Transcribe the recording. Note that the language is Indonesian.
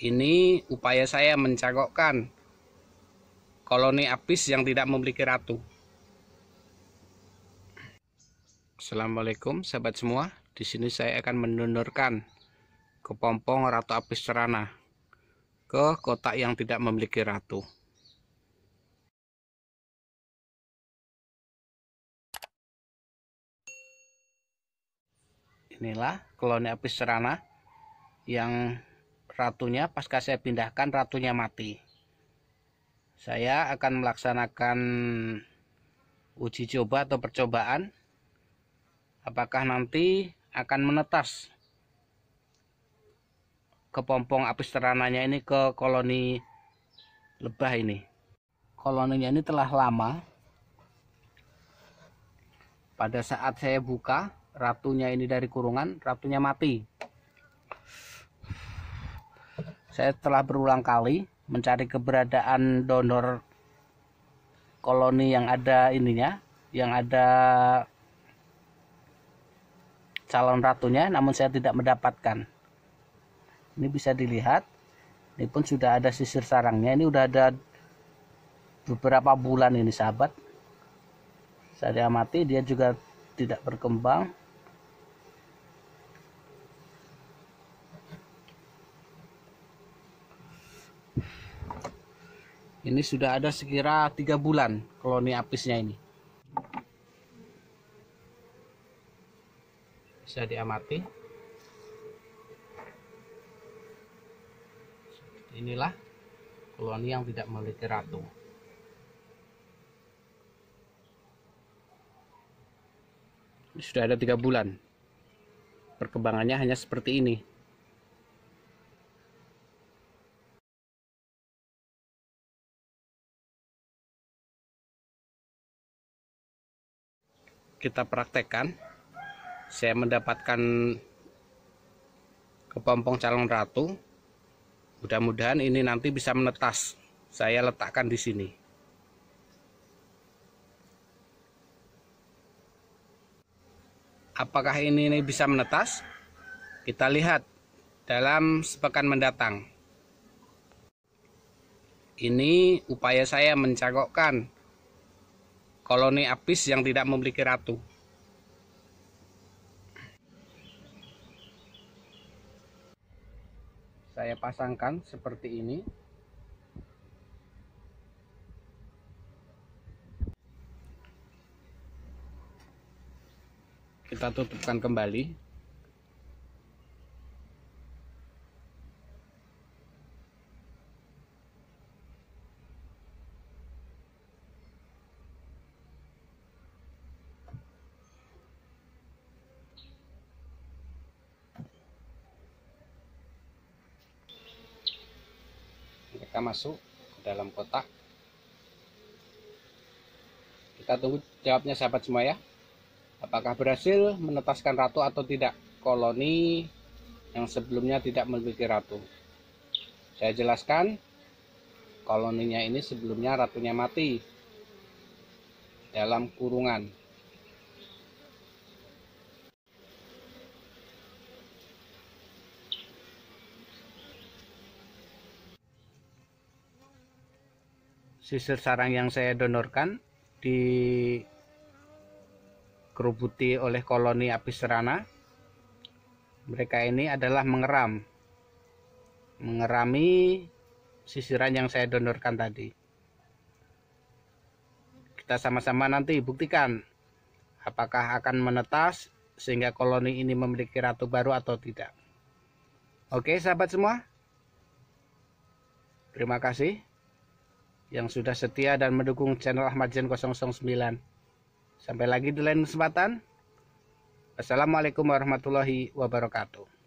Ini upaya saya mencagokkan koloni apis yang tidak memiliki ratu. Assalamualaikum sahabat semua. Di sini saya akan mendonorkan kepompong ratu apis cerana ke kotak yang tidak memiliki ratu. Inilah koloni apis cerana yang ratunya pas saya pindahkan ratunya mati saya akan melaksanakan uji coba atau percobaan apakah nanti akan menetas kepompong apis terananya ini ke koloni lebah ini koloninya ini telah lama pada saat saya buka ratunya ini dari kurungan ratunya mati Saya telah berulang kali mencari keberadaan donor koloni yang ada ininya, yang ada calon ratunya, namun saya tidak mendapatkan. Ini bisa dilihat, ini pun sudah ada sisir sarangnya. Ini sudah ada beberapa bulan ini sahabat. Saya amati dia juga tidak berkembang. ini sudah ada sekira tiga bulan koloni apisnya ini bisa diamati inilah koloni yang tidak memiliki ratu sudah ada tiga bulan perkembangannya hanya seperti ini kita praktekkan saya mendapatkan kepompong calon ratu mudah-mudahan ini nanti bisa menetas saya letakkan di sini apakah ini, bisa menetas kita lihat dalam sepekan mendatang ini upaya saya mencakokkan koloni apis yang tidak memiliki ratu. Saya pasangkan seperti ini. Kita tutupkan kembali. Kita masuk ke dalam kotak kita tunggu jawabnya sahabat semua ya apakah berhasil menetaskan ratu atau tidak koloni yang sebelumnya tidak memiliki ratu saya jelaskan koloninya ini sebelumnya ratunya mati dalam kurungan sisir sarang yang saya donorkan dikerubuti oleh koloni apis serana. Mereka ini adalah mengeram, mengerami sisiran yang saya donorkan tadi. Kita sama-sama nanti buktikan apakah akan menetas sehingga koloni ini memiliki ratu baru atau tidak. Oke, sahabat semua. Terima kasih yang sudah setia dan mendukung channel Ahmad Zen 009. Sampai lagi di lain kesempatan. Assalamualaikum warahmatullahi wabarakatuh.